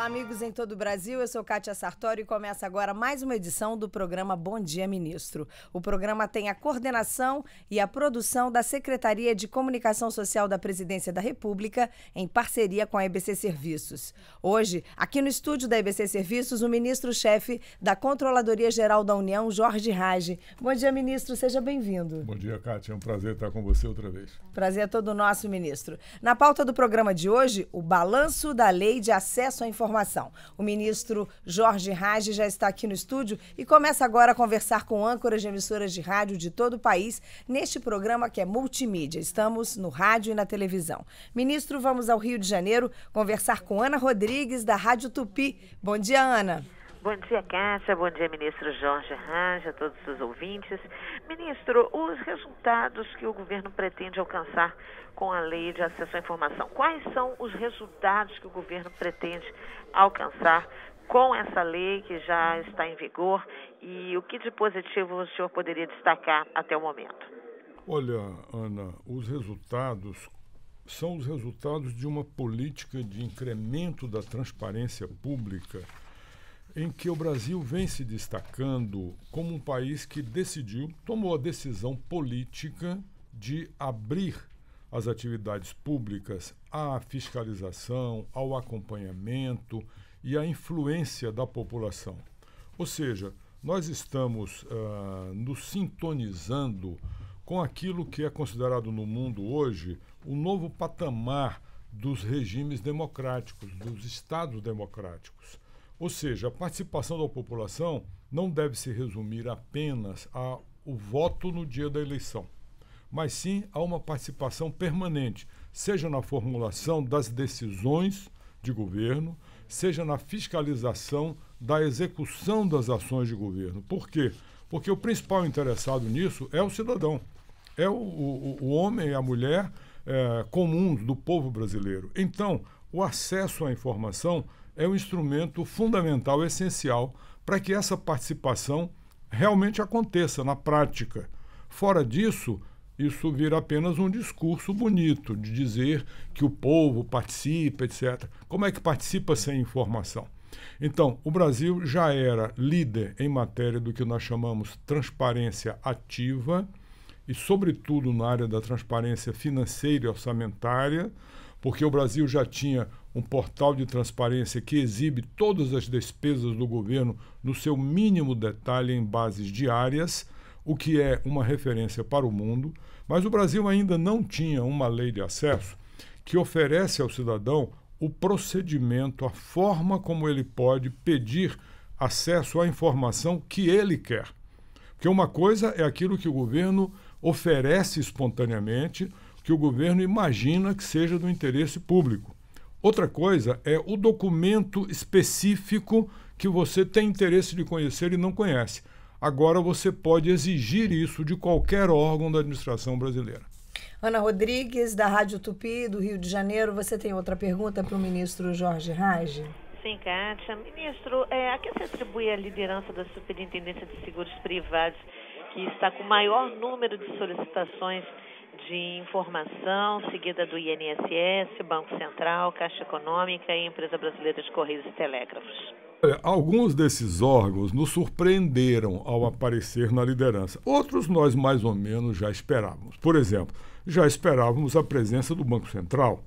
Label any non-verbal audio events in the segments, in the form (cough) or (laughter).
Olá, amigos em todo o Brasil. Eu sou Kátia Sartori e começa agora mais uma edição do programa Bom Dia Ministro. O programa tem a coordenação e a produção da Secretaria de Comunicação Social da Presidência da República, em parceria com a EBC Serviços. Hoje, aqui no estúdio da EBC Serviços, o ministro-chefe da Controladoria Geral da União, Jorge Rage. Bom dia, ministro. Seja bem-vindo. Bom dia, Kátia. É um prazer estar com você outra vez. Prazer é todo nosso, ministro. Na pauta do programa de hoje, o balanço da Lei de Acesso à Informação informação. O ministro Jorge Rage já está aqui no estúdio e começa agora a conversar com âncoras de emissoras de rádio de todo o país neste programa que é multimídia. Estamos no rádio e na televisão. Ministro, vamos ao Rio de Janeiro conversar com Ana Rodrigues, da Rádio Tupi. Bom dia, Ana. Bom dia, Cátia. Bom dia, ministro Jorge Raja, a todos os ouvintes. Ministro, os resultados que o governo pretende alcançar com a lei de acesso à informação. Quais são os resultados que o governo pretende alcançar com essa lei que já está em vigor e o que de positivo o senhor poderia destacar até o momento? Olha, Ana, os resultados são os resultados de uma política de incremento da transparência pública em que o Brasil vem se destacando como um país que decidiu, tomou a decisão política de abrir as atividades públicas à fiscalização, ao acompanhamento e à influência da população. Ou seja, nós estamos uh, nos sintonizando com aquilo que é considerado no mundo hoje o novo patamar dos regimes democráticos, dos estados democráticos. Ou seja, a participação da população não deve se resumir apenas ao voto no dia da eleição, mas sim a uma participação permanente, seja na formulação das decisões de governo, seja na fiscalização da execução das ações de governo. Por quê? Porque o principal interessado nisso é o cidadão, é o, o, o homem e a mulher é, comuns do povo brasileiro. Então, o acesso à informação é um instrumento fundamental, essencial, para que essa participação realmente aconteça na prática. Fora disso, isso vira apenas um discurso bonito de dizer que o povo participa, etc. Como é que participa sem informação? Então, o Brasil já era líder em matéria do que nós chamamos transparência ativa e, sobretudo, na área da transparência financeira e orçamentária porque o Brasil já tinha um portal de transparência que exibe todas as despesas do governo no seu mínimo detalhe em bases diárias, o que é uma referência para o mundo, mas o Brasil ainda não tinha uma lei de acesso que oferece ao cidadão o procedimento, a forma como ele pode pedir acesso à informação que ele quer. Porque uma coisa é aquilo que o governo oferece espontaneamente, que o governo imagina que seja do interesse público. Outra coisa é o documento específico que você tem interesse de conhecer e não conhece. Agora você pode exigir isso de qualquer órgão da administração brasileira. Ana Rodrigues, da Rádio Tupi, do Rio de Janeiro, você tem outra pergunta para o ministro Jorge Raj? Sim, Kátia. Ministro, é, a que se atribui a liderança da Superintendência de Seguros Privados, que está com o maior número de solicitações de informação, seguida do INSS, Banco Central, Caixa Econômica e Empresa Brasileira de Correios e Telégrafos. É, alguns desses órgãos nos surpreenderam ao aparecer na liderança. Outros nós mais ou menos já esperávamos. Por exemplo, já esperávamos a presença do Banco Central,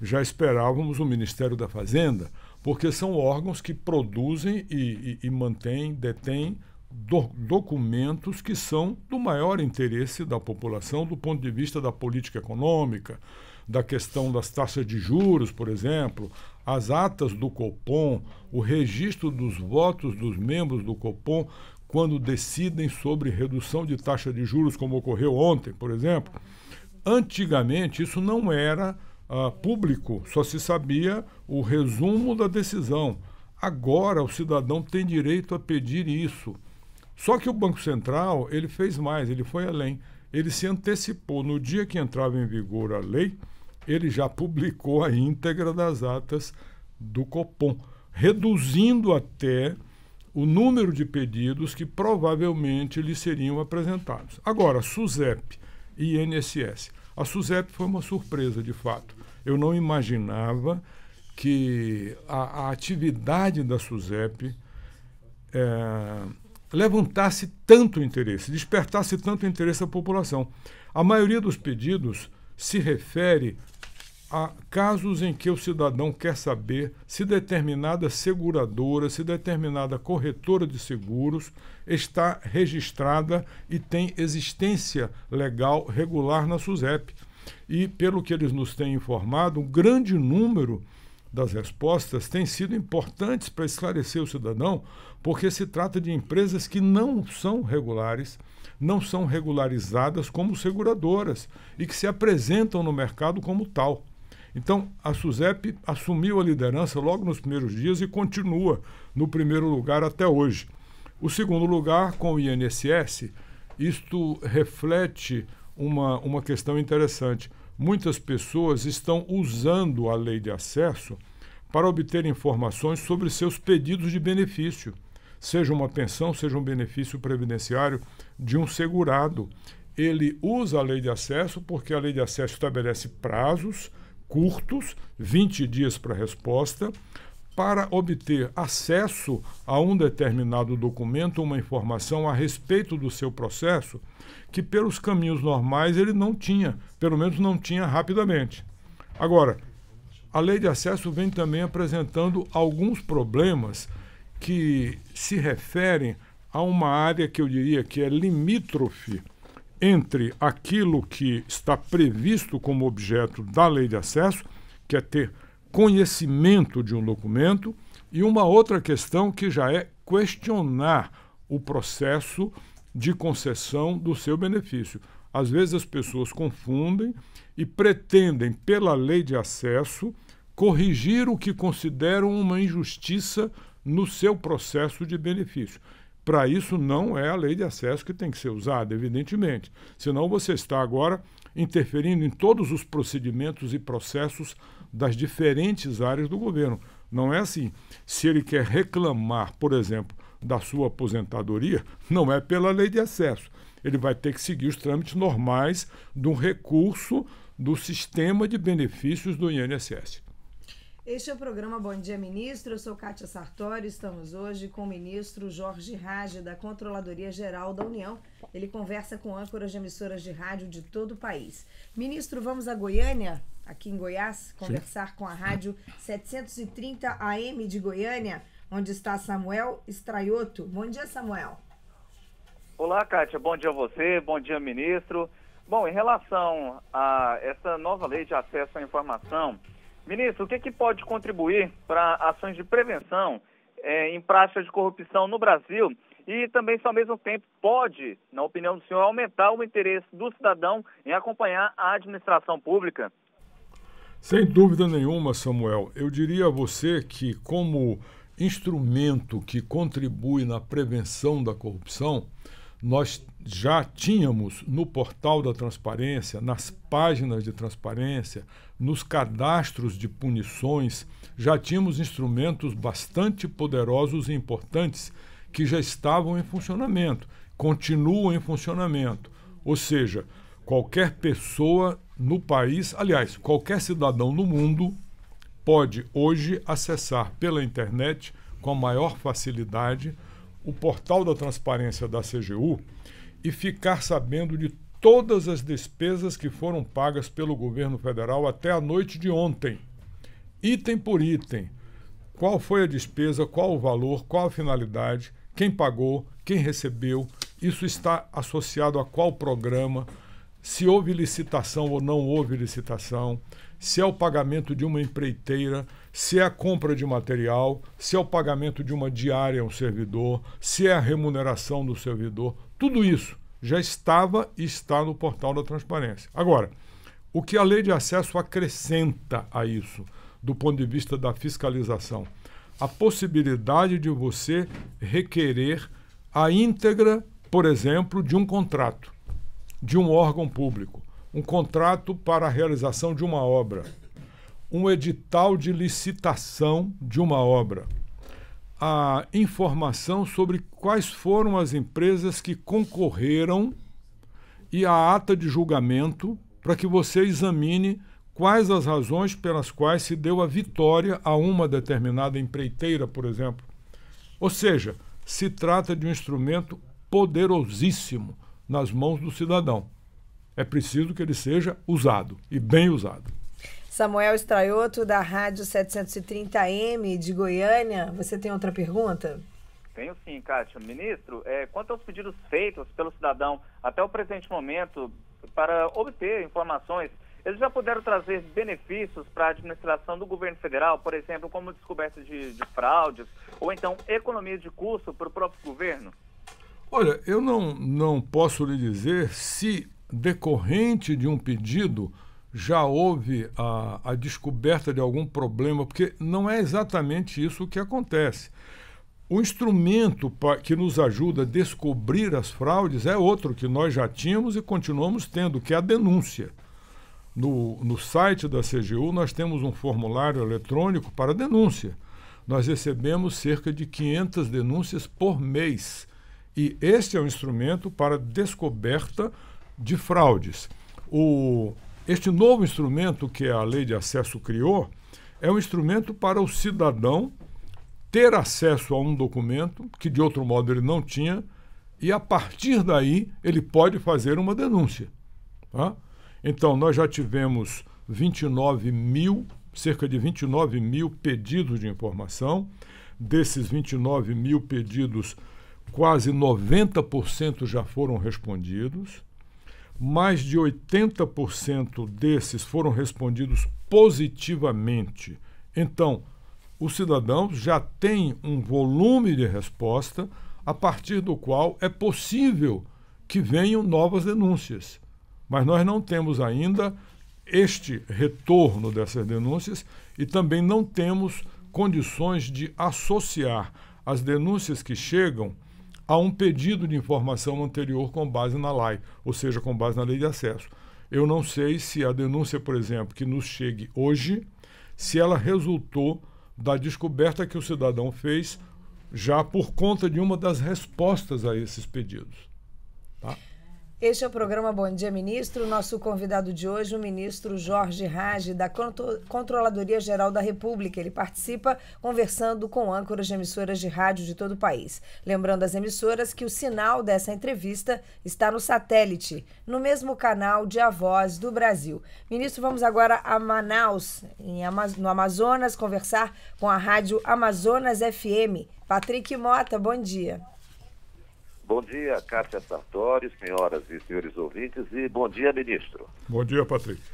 já esperávamos o Ministério da Fazenda, porque são órgãos que produzem e, e, e mantêm, detêm do, documentos que são do maior interesse da população do ponto de vista da política econômica, da questão das taxas de juros, por exemplo, as atas do Copom, o registro dos votos dos membros do Copom quando decidem sobre redução de taxa de juros, como ocorreu ontem, por exemplo. Antigamente, isso não era uh, público, só se sabia o resumo da decisão. Agora, o cidadão tem direito a pedir isso. Só que o Banco Central, ele fez mais, ele foi além. Ele se antecipou. No dia que entrava em vigor a lei, ele já publicou a íntegra das atas do Copom, reduzindo até o número de pedidos que provavelmente lhe seriam apresentados. Agora, SUSEP e INSS. A SUSEP foi uma surpresa, de fato. Eu não imaginava que a, a atividade da SUSEP é, eh, levantasse tanto interesse, despertasse tanto interesse da população. A maioria dos pedidos se refere a casos em que o cidadão quer saber se determinada seguradora, se determinada corretora de seguros está registrada e tem existência legal regular na SUSEP. E, pelo que eles nos têm informado, um grande número das respostas têm sido importantes para esclarecer o cidadão, porque se trata de empresas que não são regulares, não são regularizadas como seguradoras e que se apresentam no mercado como tal. Então, a SUSEP assumiu a liderança logo nos primeiros dias e continua no primeiro lugar até hoje. O segundo lugar, com o INSS, isto reflete uma, uma questão interessante muitas pessoas estão usando a lei de acesso para obter informações sobre seus pedidos de benefício, seja uma pensão, seja um benefício previdenciário de um segurado. Ele usa a lei de acesso porque a lei de acesso estabelece prazos curtos, 20 dias para resposta, para obter acesso a um determinado documento, uma informação a respeito do seu processo, que pelos caminhos normais ele não tinha, pelo menos não tinha rapidamente. Agora, a lei de acesso vem também apresentando alguns problemas que se referem a uma área que eu diria que é limítrofe entre aquilo que está previsto como objeto da lei de acesso, que é ter conhecimento de um documento e uma outra questão que já é questionar o processo de concessão do seu benefício. Às vezes as pessoas confundem e pretendem, pela lei de acesso, corrigir o que consideram uma injustiça no seu processo de benefício. Para isso, não é a lei de acesso que tem que ser usada, evidentemente. Senão, você está agora interferindo em todos os procedimentos e processos das diferentes áreas do governo. Não é assim. Se ele quer reclamar, por exemplo, da sua aposentadoria, não é pela lei de acesso. Ele vai ter que seguir os trâmites normais de um recurso do sistema de benefícios do INSS. Este é o programa Bom Dia Ministro. Eu sou Kátia Sartori. Estamos hoje com o ministro Jorge Rage, da Controladoria Geral da União. Ele conversa com âncoras de emissoras de rádio de todo o país. Ministro, vamos a Goiânia? aqui em Goiás, conversar Sim. com a rádio 730 AM de Goiânia, onde está Samuel Estraioto. Bom dia, Samuel. Olá, Kátia. Bom dia a você, bom dia, ministro. Bom, em relação a essa nova lei de acesso à informação, ministro, o que, é que pode contribuir para ações de prevenção eh, em práticas de corrupção no Brasil? E também, se ao mesmo tempo, pode, na opinião do senhor, aumentar o interesse do cidadão em acompanhar a administração pública? Sem dúvida nenhuma, Samuel. Eu diria a você que, como instrumento que contribui na prevenção da corrupção, nós já tínhamos no portal da transparência, nas páginas de transparência, nos cadastros de punições, já tínhamos instrumentos bastante poderosos e importantes que já estavam em funcionamento, continuam em funcionamento. Ou seja, qualquer pessoa no país, aliás, qualquer cidadão no mundo pode hoje acessar pela internet com a maior facilidade o portal da transparência da CGU e ficar sabendo de todas as despesas que foram pagas pelo governo federal até a noite de ontem, item por item. Qual foi a despesa, qual o valor, qual a finalidade, quem pagou, quem recebeu, isso está associado a qual programa se houve licitação ou não houve licitação, se é o pagamento de uma empreiteira, se é a compra de material, se é o pagamento de uma diária a um servidor, se é a remuneração do servidor, tudo isso já estava e está no portal da transparência. Agora, o que a lei de acesso acrescenta a isso, do ponto de vista da fiscalização? A possibilidade de você requerer a íntegra, por exemplo, de um contrato de um órgão público, um contrato para a realização de uma obra, um edital de licitação de uma obra, a informação sobre quais foram as empresas que concorreram e a ata de julgamento para que você examine quais as razões pelas quais se deu a vitória a uma determinada empreiteira, por exemplo. Ou seja, se trata de um instrumento poderosíssimo nas mãos do cidadão. É preciso que ele seja usado e bem usado. Samuel Estraioto, da Rádio 730M de Goiânia. Você tem outra pergunta? Tenho sim, Kátia. Ministro, é, quanto aos pedidos feitos pelo cidadão até o presente momento para obter informações, eles já puderam trazer benefícios para a administração do governo federal, por exemplo, como descoberta de, de fraudes ou então economia de custo para o próprio governo? Olha, eu não, não posso lhe dizer se, decorrente de um pedido, já houve a, a descoberta de algum problema, porque não é exatamente isso que acontece. O instrumento que nos ajuda a descobrir as fraudes é outro que nós já tínhamos e continuamos tendo, que é a denúncia. No, no site da CGU, nós temos um formulário eletrônico para denúncia. Nós recebemos cerca de 500 denúncias por mês. E este é um instrumento para descoberta de fraudes. O, este novo instrumento que a Lei de Acesso criou é um instrumento para o cidadão ter acesso a um documento que de outro modo ele não tinha e a partir daí ele pode fazer uma denúncia. Tá? Então nós já tivemos 29 mil, cerca de 29 mil pedidos de informação. Desses 29 mil pedidos, quase 90% já foram respondidos. Mais de 80% desses foram respondidos positivamente. Então, o cidadão já tem um volume de resposta a partir do qual é possível que venham novas denúncias. Mas nós não temos ainda este retorno dessas denúncias e também não temos condições de associar as denúncias que chegam a um pedido de informação anterior com base na lei, ou seja, com base na lei de acesso. Eu não sei se a denúncia, por exemplo, que nos chegue hoje, se ela resultou da descoberta que o cidadão fez já por conta de uma das respostas a esses pedidos. Tá? Este é o programa Bom Dia Ministro. Nosso convidado de hoje, o ministro Jorge Rage, da Controladoria Geral da República. Ele participa conversando com âncoras de emissoras de rádio de todo o país. Lembrando as emissoras que o sinal dessa entrevista está no satélite, no mesmo canal de A Voz do Brasil. Ministro, vamos agora a Manaus, no Amazonas, conversar com a Rádio Amazonas FM. Patrick Mota, bom dia. Bom dia, Cássia Sartori, senhoras e senhores ouvintes, e bom dia, ministro. Bom dia, Patrícia.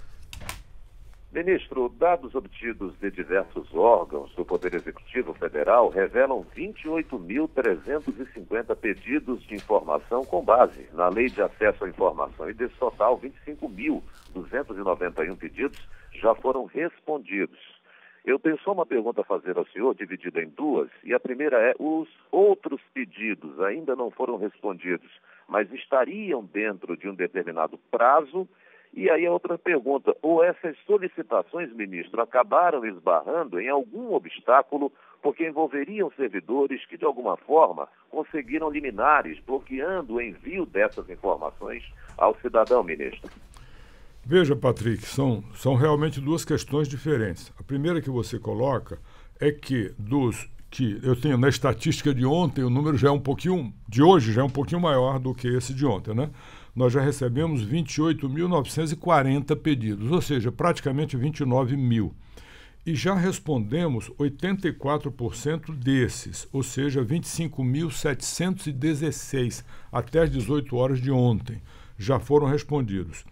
Ministro, dados obtidos de diversos órgãos do Poder Executivo Federal revelam 28.350 pedidos de informação com base na Lei de Acesso à Informação e desse total, 25.291 pedidos já foram respondidos. Eu tenho só uma pergunta a fazer ao senhor, dividida em duas, e a primeira é: os outros pedidos ainda não foram respondidos, mas estariam dentro de um determinado prazo? E aí a outra pergunta: ou essas solicitações, ministro, acabaram esbarrando em algum obstáculo, porque envolveriam servidores que, de alguma forma, conseguiram liminares, bloqueando o envio dessas informações ao cidadão, ministro? Veja, Patrick, são, são realmente duas questões diferentes. A primeira que você coloca é que dos que eu tenho na estatística de ontem, o número já é um pouquinho, de hoje já é um pouquinho maior do que esse de ontem, né? Nós já recebemos 28.940 pedidos, ou seja, praticamente 29 mil. E já respondemos 84% desses, ou seja, 25.716 até as 18 horas de ontem já foram respondidos.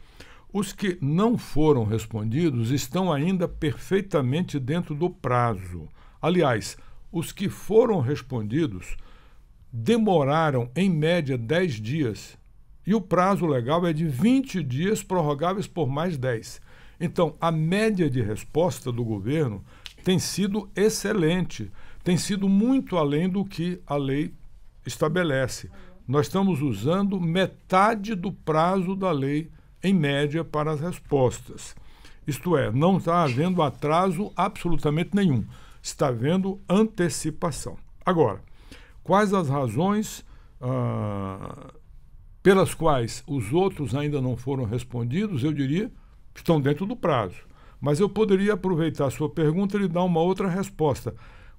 Os que não foram respondidos estão ainda perfeitamente dentro do prazo. Aliás, os que foram respondidos demoraram, em média, 10 dias. E o prazo legal é de 20 dias prorrogáveis por mais 10. Então, a média de resposta do governo tem sido excelente, tem sido muito além do que a lei estabelece. Nós estamos usando metade do prazo da lei em média, para as respostas. Isto é, não está havendo atraso absolutamente nenhum, está havendo antecipação. Agora, quais as razões ah, pelas quais os outros ainda não foram respondidos? Eu diria estão dentro do prazo. Mas eu poderia aproveitar a sua pergunta e lhe dar uma outra resposta.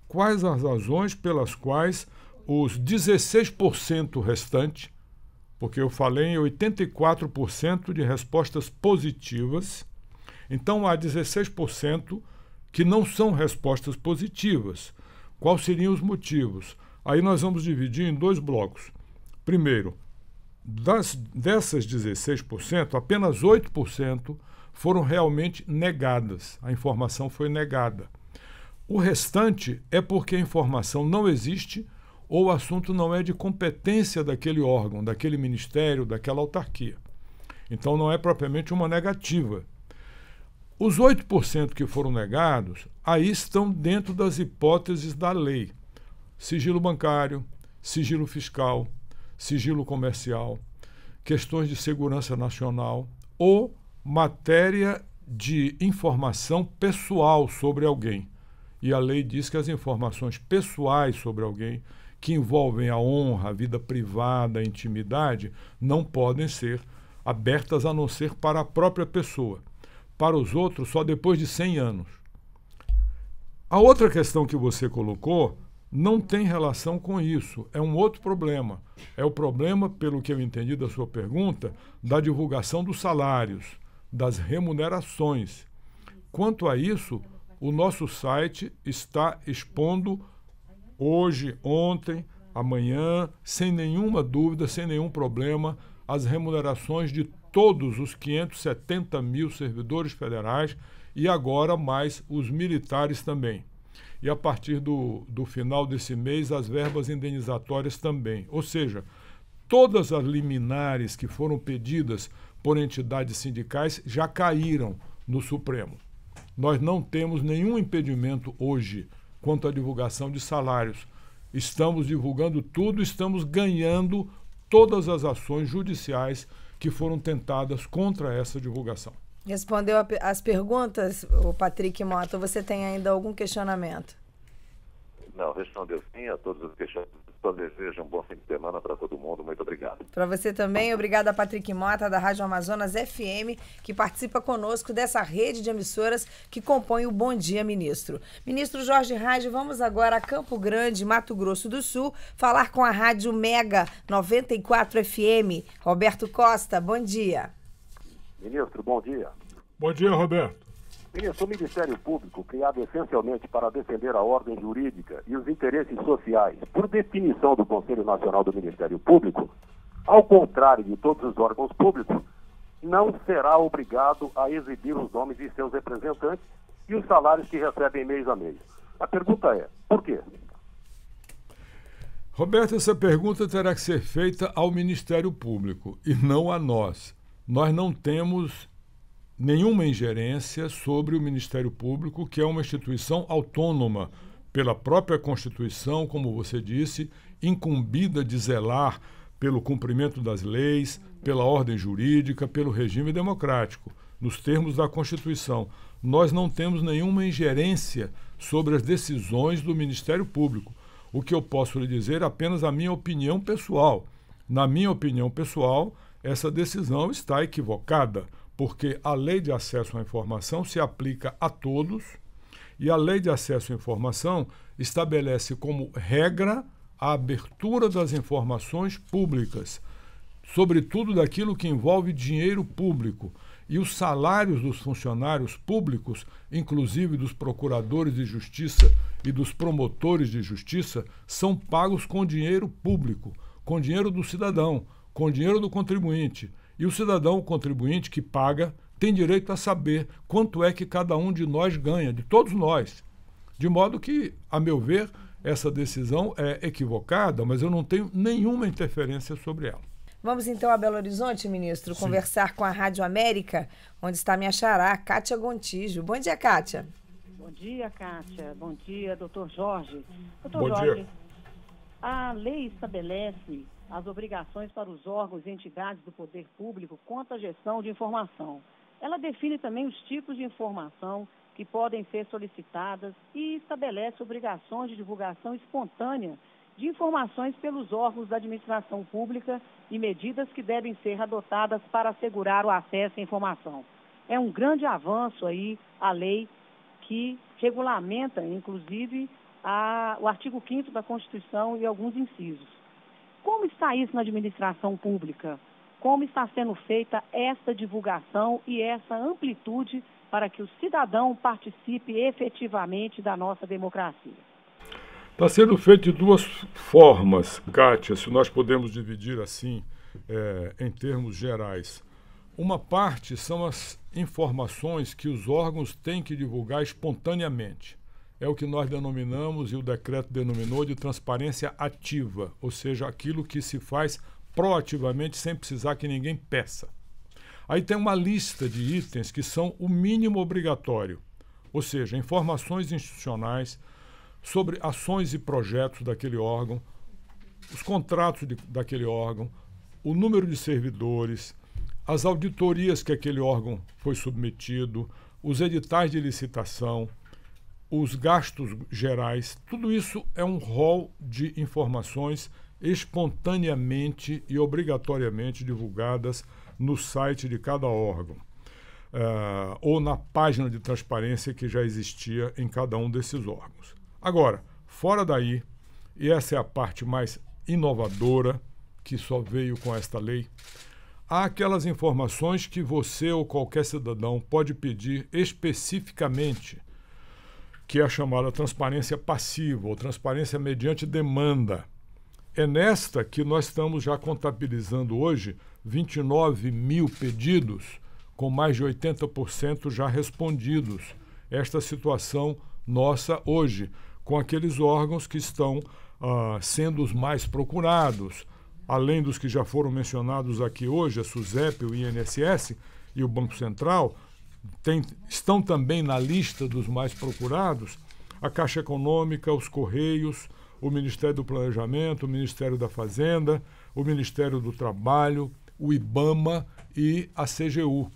Quais as razões pelas quais os 16% restantes porque eu falei em 84% de respostas positivas, então há 16% que não são respostas positivas. Quais seriam os motivos? Aí nós vamos dividir em dois blocos. Primeiro, das, dessas 16%, apenas 8% foram realmente negadas. A informação foi negada. O restante é porque a informação não existe ou o assunto não é de competência daquele órgão, daquele ministério, daquela autarquia. Então não é propriamente uma negativa. Os 8% que foram negados, aí estão dentro das hipóteses da lei: sigilo bancário, sigilo fiscal, sigilo comercial, questões de segurança nacional ou matéria de informação pessoal sobre alguém. E a lei diz que as informações pessoais sobre alguém que envolvem a honra, a vida privada, a intimidade, não podem ser abertas a não ser para a própria pessoa. Para os outros, só depois de 100 anos. A outra questão que você colocou não tem relação com isso. É um outro problema. É o problema, pelo que eu entendi da sua pergunta, da divulgação dos salários, das remunerações. Quanto a isso, o nosso site está expondo hoje, ontem, amanhã, sem nenhuma dúvida, sem nenhum problema, as remunerações de todos os 570 mil servidores federais e agora mais os militares também. E a partir do, do final desse mês, as verbas indenizatórias também. Ou seja, todas as liminares que foram pedidas por entidades sindicais já caíram no Supremo. Nós não temos nenhum impedimento hoje quanto à divulgação de salários. Estamos divulgando tudo, estamos ganhando todas as ações judiciais que foram tentadas contra essa divulgação. Respondeu às perguntas, o Patrick Mota. Você tem ainda algum questionamento? Não, respondeu sim a todos os questionamentos só desejo um bom fim de semana para todo mundo. Muito obrigado. Para você também. Obrigada, Patrick Mota, da Rádio Amazonas FM, que participa conosco dessa rede de emissoras que compõe o Bom Dia, Ministro. Ministro Jorge Rádio, vamos agora a Campo Grande, Mato Grosso do Sul, falar com a Rádio Mega 94 FM. Roberto Costa, bom dia. Ministro, bom dia. Bom dia, Roberto. Pensa o Ministério Público, criado essencialmente para defender a ordem jurídica e os interesses sociais, por definição do Conselho Nacional do Ministério Público, ao contrário de todos os órgãos públicos, não será obrigado a exibir os nomes de seus representantes e os salários que recebem mês a mês. A pergunta é: por quê? Roberto, essa pergunta terá que ser feita ao Ministério Público e não a nós. Nós não temos nenhuma ingerência sobre o Ministério Público, que é uma instituição autônoma pela própria Constituição, como você disse, incumbida de zelar pelo cumprimento das leis, pela ordem jurídica, pelo regime democrático, nos termos da Constituição. Nós não temos nenhuma ingerência sobre as decisões do Ministério Público. O que eu posso lhe dizer é apenas a minha opinião pessoal. Na minha opinião pessoal, essa decisão está equivocada porque a lei de acesso à informação se aplica a todos e a lei de acesso à informação estabelece como regra a abertura das informações públicas, sobretudo daquilo que envolve dinheiro público. E os salários dos funcionários públicos, inclusive dos procuradores de justiça e dos promotores de justiça, são pagos com dinheiro público, com dinheiro do cidadão, com dinheiro do contribuinte. E o cidadão o contribuinte que paga tem direito a saber quanto é que cada um de nós ganha, de todos nós. De modo que, a meu ver, essa decisão é equivocada, mas eu não tenho nenhuma interferência sobre ela. Vamos então a Belo Horizonte, ministro, Sim. conversar com a Rádio América, onde está minha xará, Cátia Gontijo. Bom dia, Cátia. Bom dia, Cátia. Bom dia, doutor Jorge. Doutor Bom Jorge, dia. a lei estabelece as obrigações para os órgãos e entidades do poder público quanto à gestão de informação. Ela define também os tipos de informação que podem ser solicitadas e estabelece obrigações de divulgação espontânea de informações pelos órgãos da administração pública e medidas que devem ser adotadas para assegurar o acesso à informação. É um grande avanço aí a lei que regulamenta, inclusive, a, o artigo 5 da Constituição e alguns incisos. Como está isso na administração pública? Como está sendo feita essa divulgação e essa amplitude para que o cidadão participe efetivamente da nossa democracia? Está sendo feito de duas formas, Kátia, se nós podemos dividir assim, é, em termos gerais. Uma parte são as informações que os órgãos têm que divulgar espontaneamente é o que nós denominamos e o decreto denominou de transparência ativa, ou seja, aquilo que se faz proativamente sem precisar que ninguém peça. Aí tem uma lista de itens que são o mínimo obrigatório, ou seja, informações institucionais sobre ações e projetos daquele órgão, os contratos de, daquele órgão, o número de servidores, as auditorias que aquele órgão foi submetido, os editais de licitação, os gastos gerais, tudo isso é um rol de informações espontaneamente e obrigatoriamente divulgadas no site de cada órgão. Uh, ou na página de transparência que já existia em cada um desses órgãos. Agora, fora daí, e essa é a parte mais inovadora que só veio com esta lei, há aquelas informações que você ou qualquer cidadão pode pedir especificamente que é a chamada transparência passiva ou transparência mediante demanda. É nesta que nós estamos já contabilizando hoje 29 mil pedidos, com mais de 80% já respondidos. Esta situação nossa hoje, com aqueles órgãos que estão ah, sendo os mais procurados, além dos que já foram mencionados aqui hoje, a SUSEP, o INSS e o Banco Central, tem, estão também na lista dos mais procurados a Caixa Econômica, os Correios, o Ministério do Planejamento, o Ministério da Fazenda, o Ministério do Trabalho, o IBAMA e a CGU.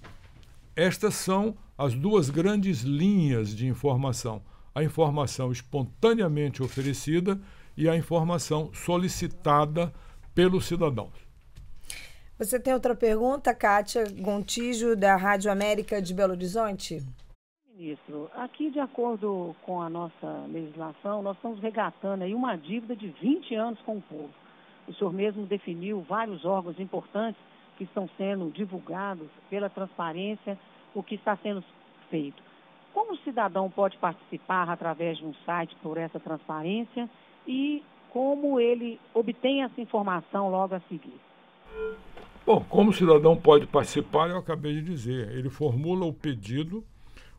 Estas são as duas grandes linhas de informação: a informação espontaneamente oferecida e a informação solicitada pelo cidadão. Você tem outra pergunta, Kátia Gontijo, da Rádio América de Belo Horizonte? Ministro, aqui de acordo com a nossa legislação, nós estamos regatando aí uma dívida de 20 anos com o povo. O senhor mesmo definiu vários órgãos importantes que estão sendo divulgados pela transparência, o que está sendo feito. Como o cidadão pode participar através de um site por essa transparência e como ele obtém essa informação logo a seguir? Bom, como o cidadão pode participar, eu acabei de dizer. Ele formula o pedido,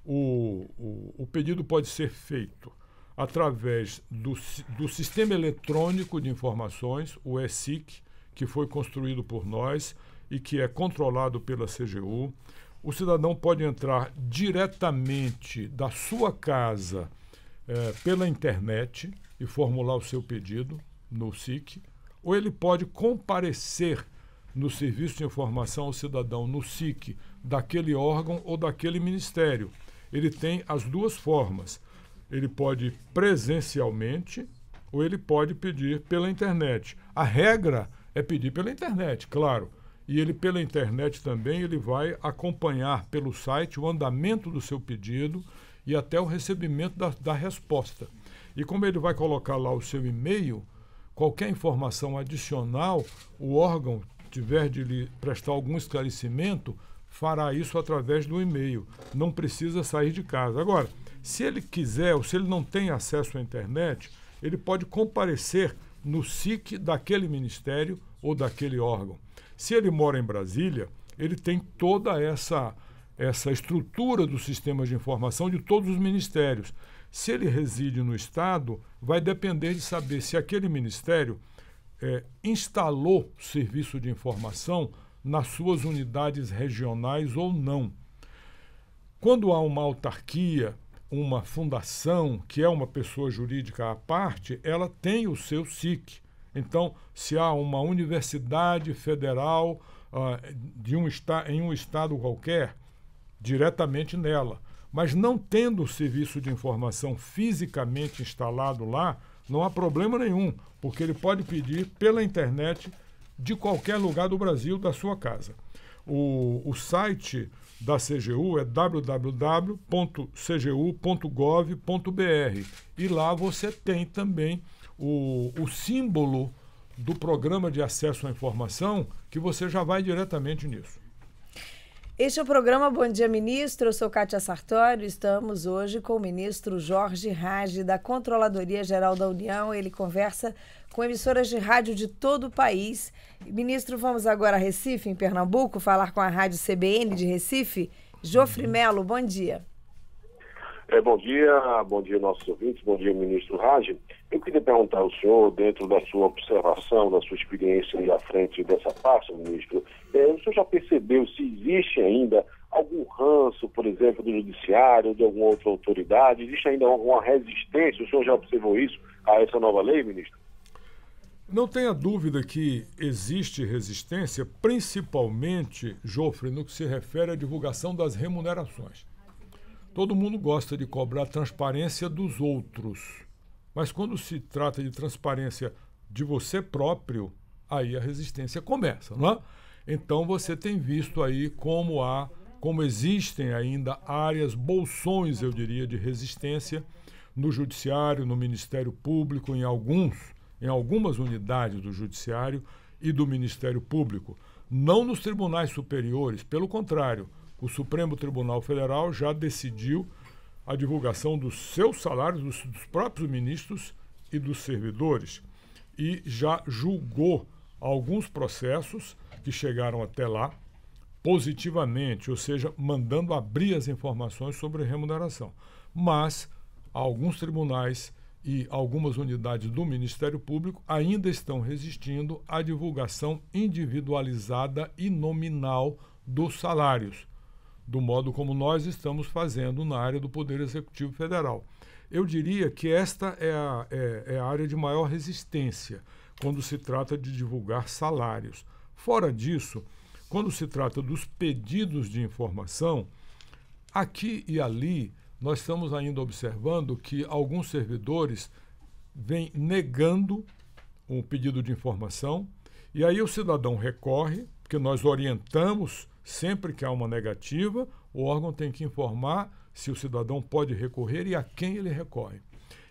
o, o, o pedido pode ser feito através do, do Sistema Eletrônico de Informações, o ESIC, que foi construído por nós e que é controlado pela CGU. O cidadão pode entrar diretamente da sua casa eh, pela internet e formular o seu pedido no SIC, ou ele pode comparecer no Serviço de Informação ao Cidadão, no SIC, daquele órgão ou daquele ministério. Ele tem as duas formas. Ele pode ir presencialmente ou ele pode pedir pela internet. A regra é pedir pela internet, claro. E ele pela internet também ele vai acompanhar pelo site o andamento do seu pedido e até o recebimento da, da resposta. E como ele vai colocar lá o seu e-mail, qualquer informação adicional, o órgão tiver de lhe prestar algum esclarecimento, fará isso através do e-mail. Não precisa sair de casa. Agora, se ele quiser ou se ele não tem acesso à internet, ele pode comparecer no SIC daquele ministério ou daquele órgão. Se ele mora em Brasília, ele tem toda essa essa estrutura do sistema de informação de todos os ministérios. Se ele reside no estado, vai depender de saber se aquele ministério é, instalou serviço de informação nas suas unidades regionais ou não. Quando há uma autarquia, uma fundação, que é uma pessoa jurídica à parte, ela tem o seu SIC. Então, se há uma universidade federal ah, de um em um estado qualquer, diretamente nela. Mas não tendo o serviço de informação fisicamente instalado lá, não há problema nenhum, porque ele pode pedir pela internet de qualquer lugar do Brasil, da sua casa. O, o site da CGU é www.cgu.gov.br e lá você tem também o, o símbolo do programa de acesso à informação que você já vai diretamente nisso. Este é o programa Bom Dia Ministro. Eu sou Kátia Sartório. Estamos hoje com o ministro Jorge Rage, da Controladoria Geral da União. Ele conversa com emissoras de rádio de todo o país. Ministro, vamos agora a Recife, em Pernambuco, falar com a Rádio CBN de Recife. Jofre uhum. Melo, bom dia. É, bom dia, bom dia nossos ouvintes, bom dia ministro Raj. Eu queria perguntar ao senhor, dentro da sua observação, da sua experiência aí à frente dessa pasta, ministro, é, o senhor já percebeu se existe ainda algum ranço, por exemplo, do judiciário, de alguma outra autoridade? Existe ainda alguma resistência? O senhor já observou isso a essa nova lei, ministro? Não tenha dúvida que existe resistência, principalmente, Jofre, no que se refere à divulgação das remunerações. Todo mundo gosta de cobrar transparência dos outros, mas quando se trata de transparência de você próprio, aí a resistência começa, não é? Então você tem visto aí como há, como existem ainda áreas bolsões, eu diria, de resistência no judiciário, no Ministério Público, em alguns, em algumas unidades do judiciário e do Ministério Público, não nos tribunais superiores, pelo contrário, o Supremo Tribunal Federal já decidiu a divulgação dos seus salários, dos, dos próprios ministros e dos servidores, e já julgou alguns processos que chegaram até lá positivamente, ou seja, mandando abrir as informações sobre remuneração. Mas alguns tribunais e algumas unidades do Ministério Público ainda estão resistindo à divulgação individualizada e nominal dos salários do modo como nós estamos fazendo na área do Poder Executivo Federal. Eu diria que esta é a, é, é a área de maior resistência quando se trata de divulgar salários. Fora disso, quando se trata dos pedidos de informação, aqui e ali nós estamos ainda observando que alguns servidores vêm negando um pedido de informação, e aí o cidadão recorre, porque nós orientamos Sempre que há uma negativa, o órgão tem que informar se o cidadão pode recorrer e a quem ele recorre.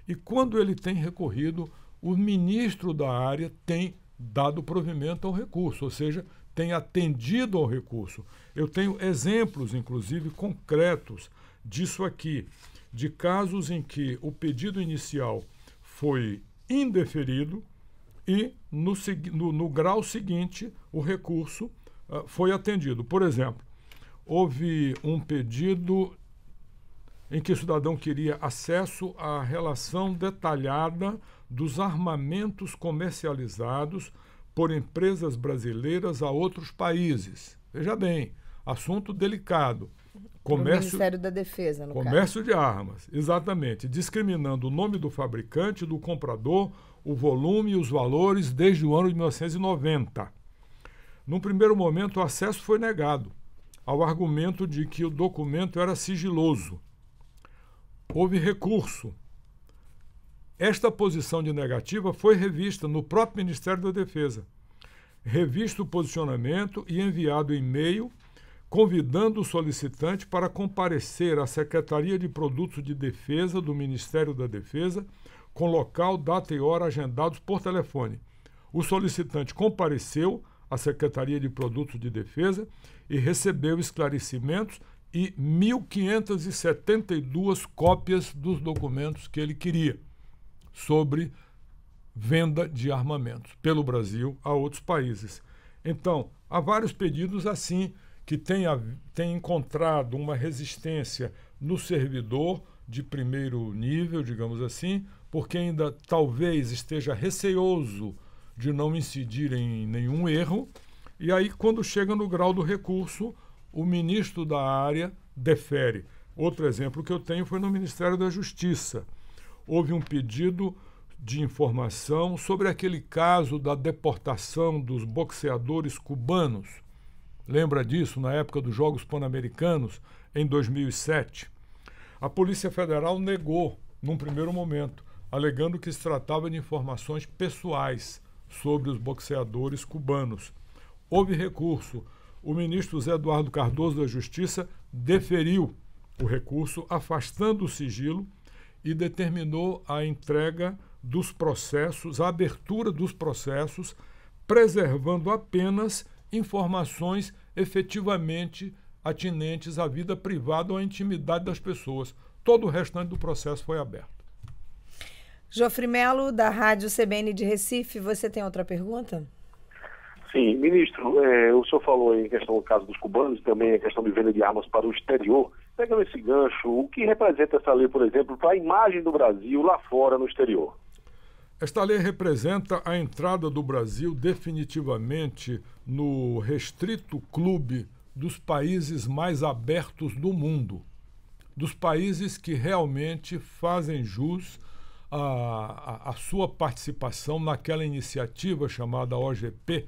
E quando ele tem recorrido, o ministro da área tem dado provimento ao recurso, ou seja, tem atendido ao recurso. Eu tenho exemplos, inclusive concretos, disso aqui, de casos em que o pedido inicial foi indeferido e, no, no, no grau seguinte, o recurso ah, foi atendido. Por exemplo, houve um pedido em que o cidadão queria acesso à relação detalhada dos armamentos comercializados por empresas brasileiras a outros países. Veja bem, assunto delicado. Comércio, Ministério da Defesa, no Comércio caso. de armas, exatamente. Discriminando o nome do fabricante, do comprador, o volume e os valores desde o ano de 1990. Num primeiro momento, o acesso foi negado, ao argumento de que o documento era sigiloso. Houve recurso. Esta posição de negativa foi revista no próprio Ministério da Defesa. Revisto o posicionamento e enviado e-mail convidando o solicitante para comparecer à Secretaria de Produtos de Defesa do Ministério da Defesa com local, data e hora agendados por telefone. O solicitante compareceu à Secretaria de Produtos de Defesa e recebeu esclarecimentos e 1.572 cópias dos documentos que ele queria sobre venda de armamentos pelo Brasil a outros países. Então, há vários pedidos assim que tem tem encontrado uma resistência no servidor de primeiro nível, digamos assim, porque ainda talvez esteja receoso de não incidir em nenhum erro. E aí, quando chega no grau do recurso, o ministro da área defere. Outro exemplo que eu tenho foi no Ministério da Justiça. Houve um pedido de informação sobre aquele caso da deportação dos boxeadores cubanos. Lembra disso na época dos Jogos Pan-Americanos, em 2007? A Polícia Federal negou, num primeiro momento, alegando que se tratava de informações pessoais sobre os boxeadores cubanos. Houve recurso. O ministro Zé Eduardo Cardoso da Justiça deferiu o recurso, afastando o sigilo e determinou a entrega dos processos, a abertura dos processos, preservando apenas informações efetivamente atinentes à vida privada ou à intimidade das pessoas. Todo o restante do processo foi aberto. Jofre Melo, da Rádio CBN de Recife, você tem outra pergunta? Sim, ministro, é, o senhor falou em questão do caso dos cubanos, também a questão de venda de armas para o exterior. Pegando esse gancho, o que representa essa lei, por exemplo, para a imagem do Brasil lá fora, no exterior? Esta lei representa a entrada do Brasil definitivamente no restrito clube dos países mais abertos do mundo, dos países que realmente fazem jus a, a, sua participação naquela iniciativa chamada OGP,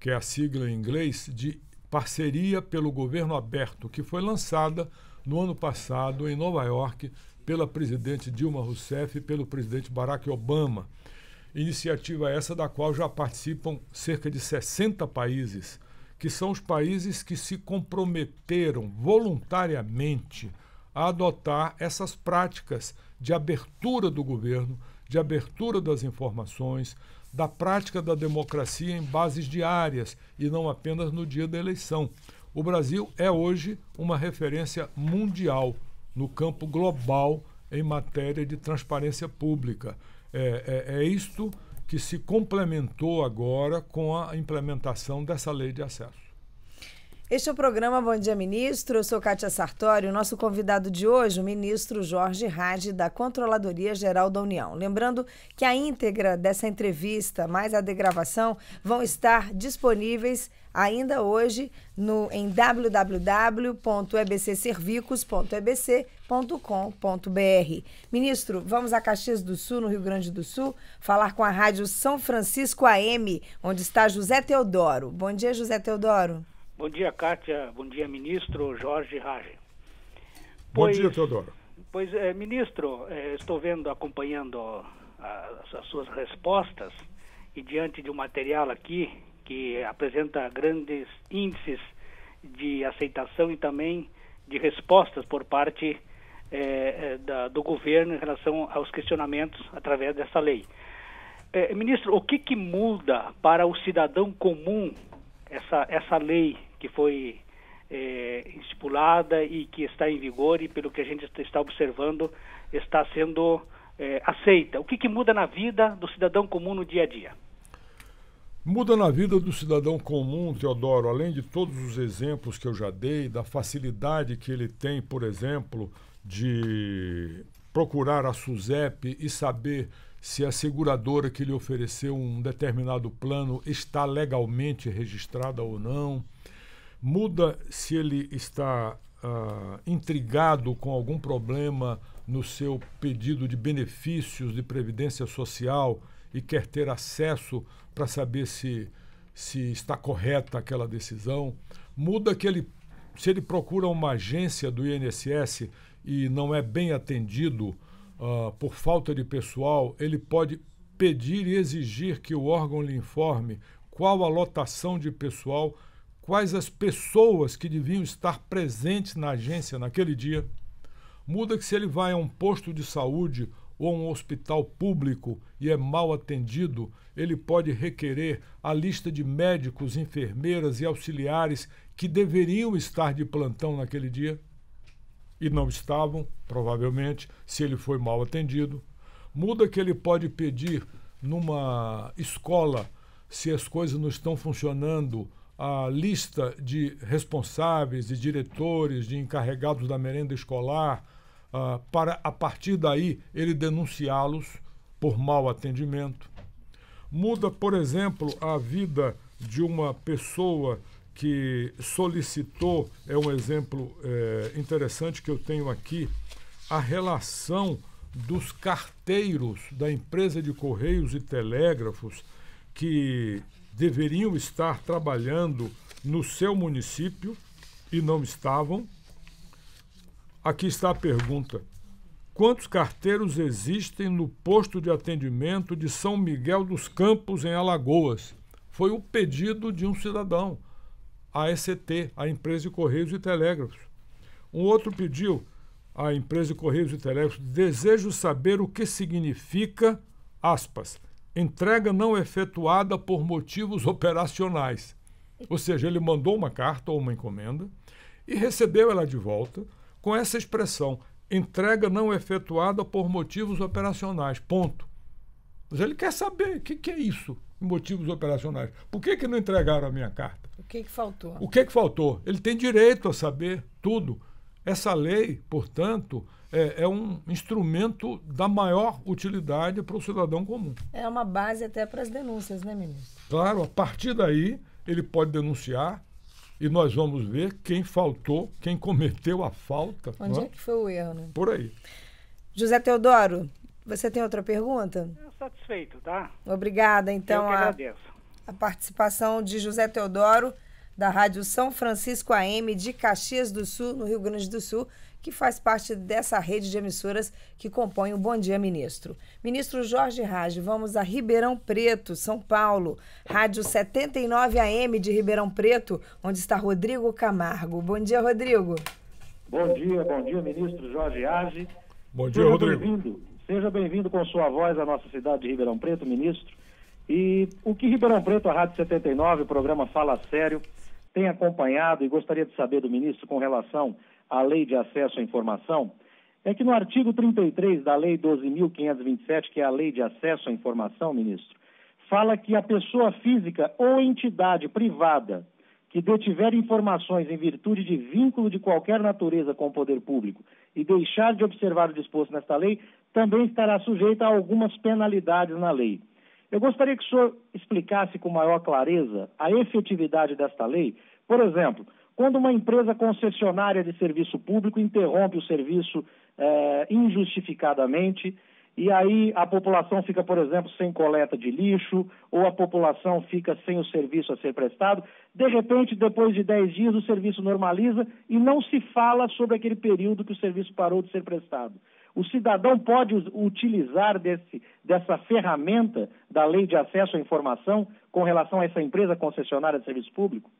que é a sigla em inglês, de parceria pelo governo aberto, que foi lançada no ano passado em Nova York pela presidente Dilma Rousseff e pelo presidente Barack Obama. Iniciativa essa da qual já participam cerca de 60 países, que são os países que se comprometeram voluntariamente a adotar essas práticas de abertura do governo, de abertura das informações, da prática da democracia em bases diárias e não apenas no dia da eleição. O Brasil é hoje uma referência mundial no campo global em matéria de transparência pública. É, é, é isto que se complementou agora com a implementação dessa lei de acesso. Este é o programa Bom Dia Ministro. Eu sou Kátia Sartori. O nosso convidado de hoje, o ministro Jorge Rage, da Controladoria Geral da União. Lembrando que a íntegra dessa entrevista, mais a degravação, vão estar disponíveis ainda hoje no, em www.ebcservicos.ebc.com.br. Ministro, vamos a Caxias do Sul, no Rio Grande do Sul, falar com a Rádio São Francisco AM, onde está José Teodoro. Bom dia, José Teodoro. Bom dia, Kátia. Bom dia, ministro Jorge Rage. Bom dia, Teodoro. Pois, é, ministro, é, estou vendo, acompanhando as, as suas respostas e diante de um material aqui que apresenta grandes índices de aceitação e também de respostas por parte eh, da, do governo em relação aos questionamentos através dessa lei. ministro, o que, que muda para o cidadão comum essa, essa lei que foi é, estipulada e que está em vigor e pelo que a gente está observando está sendo é, aceita. O que, que muda na vida do cidadão comum no dia a dia? Muda na vida do cidadão comum, Teodoro, além de todos os exemplos que eu já dei, da facilidade que ele tem, por exemplo, de procurar a SUSEP e saber se a seguradora que lhe ofereceu um determinado plano está legalmente registrada ou não muda se ele está ah, intrigado com algum problema no seu pedido de benefícios de previdência social e quer ter acesso para saber se, se está correta aquela decisão. Muda que ele, se ele procura uma agência do INSS e não é bem atendido ah, por falta de pessoal, ele pode pedir e exigir que o órgão lhe informe qual a lotação de pessoal quais as pessoas que deviam estar presentes na agência naquele dia, muda que se ele vai a um posto de saúde ou a um hospital público e é mal atendido, ele pode requerer a lista de médicos, enfermeiras e auxiliares que deveriam estar de plantão naquele dia e não estavam, provavelmente, se ele foi mal atendido. Muda que ele pode pedir numa escola se as coisas não estão funcionando a lista de responsáveis, de diretores, de encarregados da merenda escolar, uh, para a partir daí ele denunciá-los por mau atendimento. Muda, por exemplo, a vida de uma pessoa que solicitou, é um exemplo é, interessante que eu tenho aqui, a relação dos carteiros da empresa de Correios e Telégrafos que deveriam estar trabalhando no seu município e não estavam. Aqui está a pergunta: quantos carteiros existem no posto de atendimento de São Miguel dos Campos, em Alagoas? Foi o pedido de um cidadão, a ECT, a empresa de Correios e Telégrafos. Um outro pediu à empresa de Correios e Telégrafos: desejo saber o que significa, aspas, entrega não efetuada por motivos operacionais. Ou seja, ele mandou uma carta ou uma encomenda e recebeu ela de volta com essa expressão: entrega não efetuada por motivos operacionais. Ponto. Mas ele quer saber o que, que, é isso, motivos operacionais. Por que, que não entregaram a minha carta? O que, que faltou? O que, que faltou? Ele tem direito a saber tudo. Essa lei, portanto, é, é, um instrumento da maior utilidade para o cidadão comum. É uma base até para as denúncias, né, ministro? Claro, a partir daí ele pode denunciar e nós vamos ver quem faltou, quem cometeu a falta. Onde é? é que foi o erro, né? Por aí. José Teodoro, você tem outra pergunta? Eu satisfeito, tá? Obrigada, então. Eu que agradeço. A, a participação de José Teodoro, da Rádio São Francisco AM de Caxias do Sul, no Rio Grande do Sul que faz parte dessa rede de emissoras que compõe o Bom Dia Ministro. Ministro Jorge Raj, vamos a Ribeirão Preto, São Paulo. Rádio 79 AM de Ribeirão Preto, onde está Rodrigo Camargo. Bom dia, Rodrigo. Bom dia, bom dia, ministro Jorge Rage. Bom dia, Seja Rodrigo. Bem Seja bem-vindo com sua voz à nossa cidade de Ribeirão Preto, ministro. E o que Ribeirão Preto, a Rádio 79, o programa Fala Sério, tem acompanhado e gostaria de saber do ministro com relação a Lei de Acesso à Informação é que no artigo 33 da Lei 12.527, que é a Lei de Acesso à Informação, ministro, fala que a pessoa física ou entidade privada que detiver informações em virtude de vínculo de qualquer natureza com o poder público e deixar de observar o disposto nesta lei, também estará sujeita a algumas penalidades na lei. Eu gostaria que o senhor explicasse com maior clareza a efetividade desta lei. Por exemplo, quando uma empresa concessionária de serviço público interrompe o serviço é, injustificadamente, e aí a população fica, por exemplo, sem coleta de lixo, ou a população fica sem o serviço a ser prestado. De repente, depois de 10 dias, o serviço normaliza e não se fala sobre aquele período que o serviço parou de ser prestado. O cidadão pode utilizar desse, dessa ferramenta da lei de acesso à informação com relação a essa empresa concessionária de serviço público?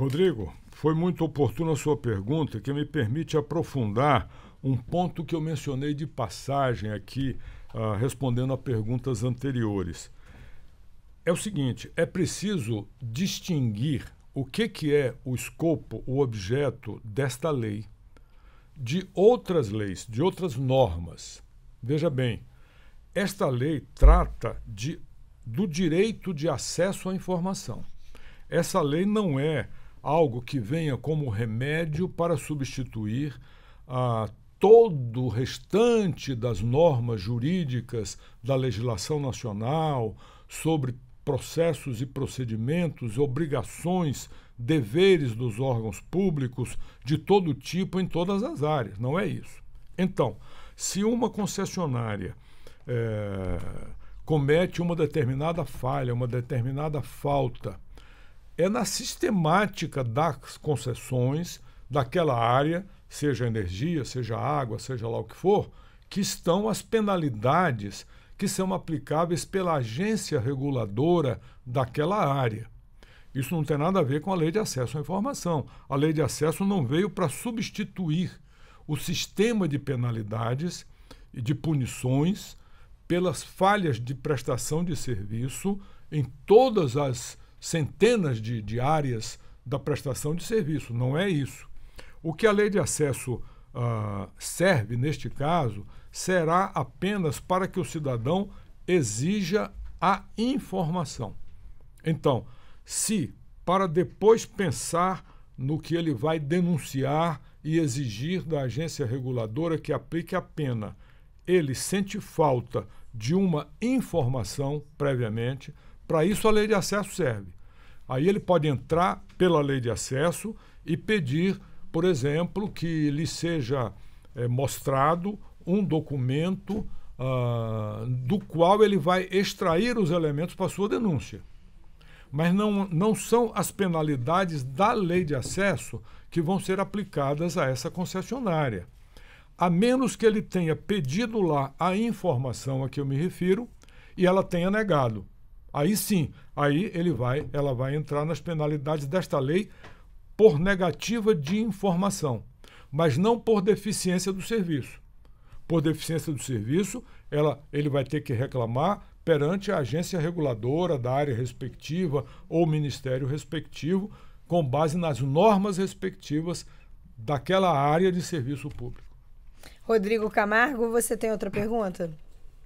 Rodrigo, foi muito oportuna a sua pergunta, que me permite aprofundar um ponto que eu mencionei de passagem aqui, uh, respondendo a perguntas anteriores. É o seguinte: é preciso distinguir o que, que é o escopo, o objeto desta lei, de outras leis, de outras normas. Veja bem, esta lei trata de, do direito de acesso à informação. Essa lei não é algo que venha como remédio para substituir a todo o restante das normas jurídicas da legislação nacional sobre processos e procedimentos, obrigações, deveres dos órgãos públicos de todo tipo em todas as áreas. Não é isso. Então, se uma concessionária é, comete uma determinada falha, uma determinada falta, é na sistemática das concessões daquela área, seja energia, seja água, seja lá o que for, que estão as penalidades que são aplicáveis pela agência reguladora daquela área. Isso não tem nada a ver com a lei de acesso à informação. A lei de acesso não veio para substituir o sistema de penalidades e de punições pelas falhas de prestação de serviço em todas as centenas de, de áreas da prestação de serviço. Não é isso. O que a lei de acesso uh, serve, neste caso, será apenas para que o cidadão exija a informação. Então, se para depois pensar no que ele vai denunciar e exigir da agência reguladora que aplique a pena, ele sente falta de uma informação previamente, para isso a lei de acesso serve. Aí ele pode entrar pela lei de acesso e pedir, por exemplo, que lhe seja é, mostrado um documento ah, do qual ele vai extrair os elementos para sua denúncia. Mas não, não são as penalidades da lei de acesso que vão ser aplicadas a essa concessionária. A menos que ele tenha pedido lá a informação a que eu me refiro e ela tenha negado. Aí sim, aí ele vai, ela vai entrar nas penalidades desta lei por negativa de informação, mas não por deficiência do serviço. Por deficiência do serviço, ela, ele vai ter que reclamar perante a agência reguladora da área respectiva ou ministério respectivo, com base nas normas respectivas daquela área de serviço público. Rodrigo Camargo, você tem outra pergunta?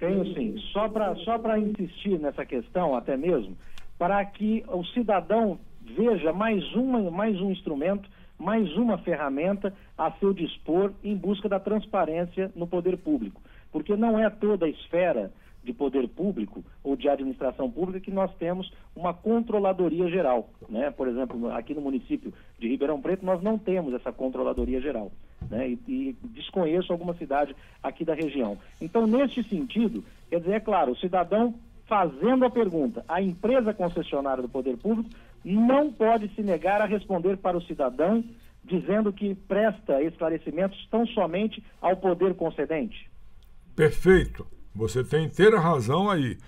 Tenho sim. Só para só insistir nessa questão, até mesmo, para que o cidadão veja mais, uma, mais um instrumento, mais uma ferramenta a seu dispor em busca da transparência no poder público. Porque não é toda a esfera de poder público ou de administração pública que nós temos uma controladoria geral. Né? Por exemplo, aqui no município de Ribeirão Preto, nós não temos essa controladoria geral né? E, e, desconheço alguma cidade aqui da região. Então, neste sentido, quer dizer, é claro, o cidadão fazendo a pergunta, a empresa concessionária do poder público não pode se negar a responder para o cidadão dizendo que presta esclarecimentos tão somente ao poder concedente. Perfeito. Você tem inteira razão aí.